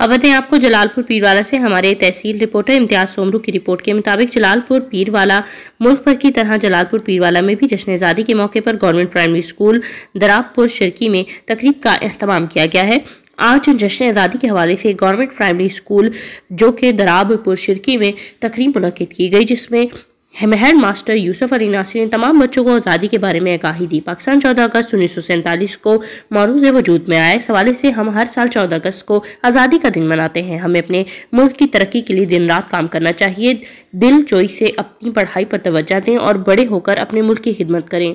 खबर दें आपको जलालपुर पीरवाला से हमारे तहसील रिपोर्टर इम्तियाज सोमरू की रिपोर्ट के मुताबिक जलालपुर पीरवाला मुल्क भर की तरह जलालपुर पीरवाला में भी जश्न आज़ादी के मौके पर government primary school Darabpur Shirki में तकरीब का अहतमाम किया गया है आज जश्न आज़ादी के हवाले से गवर्नमेंट प्राइमरी स्कूल जो कि दराबपुर शिरकी में तकरीब मनकद की गई जिसमें हेड मास्टर यूसुफ अली नासिर ने तमाम बच्चों को आज़ादी के बारे में आगाही दी पाकिस्तान चौदह अगस्त उन्नीस सौ सैंतालीस को मरूज वजूद में आया इस हवाले से हम हर साल चौदह अगस्त को आज़ादी का दिन मनाते हैं हमें अपने मुल्क की तरक्की के लिए दिन रात काम करना चाहिए दिल चोई से अपनी पढ़ाई पर तोज्जा दें और बड़े होकर अपने मुल्क की खिदमत करें